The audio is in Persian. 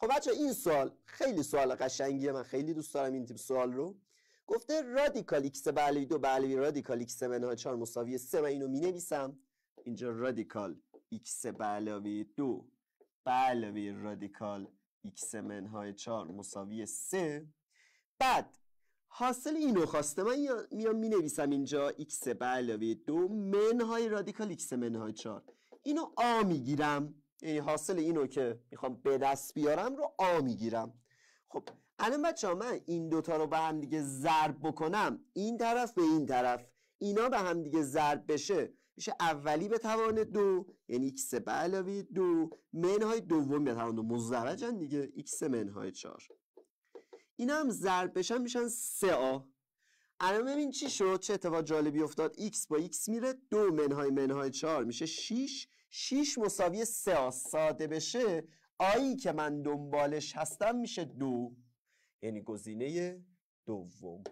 خب بچه این سوال خیلی سوال قشنگیه من خیلی دوست دارم این تیم سوال رو گفته رادیکال x 2 دو علاوه رادیکال x منهای 4 مساوی سه من اینو می نویسم اینجا رادیکال x 2 دو علاوه رادیکال x منهای 4 مساوی سه. بعد حاصل اینو خواسته من میام می نویسم اینجا ایکس به علاوه دو منهای رادیکال x منهای 4 اینو آ میگیرم یعنی حاصل اینو که میخوام به دست بیارم رو آ میگیرم خب الان بچه ها من این دوتا رو به هم دیگه ضرب بکنم این طرف به این طرف اینا به هم دیگه ضرب بشه میشه اولی به توان دو یعنی x به علاوه دو منهای دوم به توان دو دیگه x منهای چار اینا هم ضرب بشن میشن سه آ الان ببین چی شد چه اتفاق جالبی افتاد x با x میره دو منهای منهای چهار میشه 6 6 مساوی 3 ساده بشه آیی که من دنبالش هستم میشه دو یعنی گزینه دوم